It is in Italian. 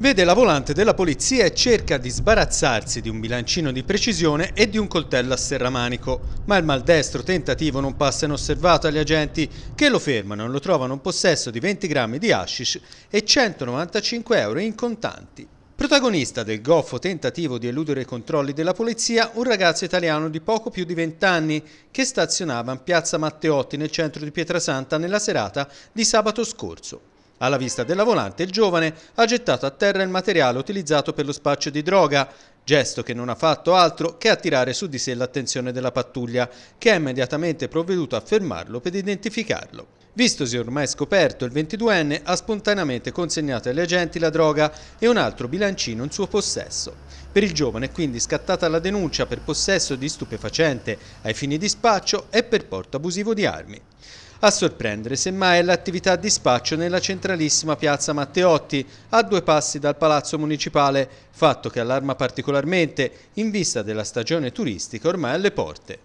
Vede la volante della polizia e cerca di sbarazzarsi di un bilancino di precisione e di un coltello a serramanico, ma il maldestro tentativo non passa inosservato agli agenti che lo fermano e lo trovano in possesso di 20 grammi di hashish e 195 euro in contanti. Protagonista del goffo tentativo di eludere i controlli della polizia, un ragazzo italiano di poco più di 20 anni che stazionava in piazza Matteotti nel centro di Pietrasanta nella serata di sabato scorso. Alla vista della volante, il giovane ha gettato a terra il materiale utilizzato per lo spaccio di droga, gesto che non ha fatto altro che attirare su di sé l'attenzione della pattuglia, che ha immediatamente provveduto a fermarlo per identificarlo. Vistosi ormai scoperto, il 22enne ha spontaneamente consegnato agli agenti la droga e un altro bilancino in suo possesso. Per il giovane è quindi scattata la denuncia per possesso di stupefacente ai fini di spaccio e per porto abusivo di armi. A sorprendere semmai è l'attività di spaccio nella centralissima piazza Matteotti, a due passi dal palazzo municipale, fatto che allarma particolarmente in vista della stagione turistica ormai alle porte.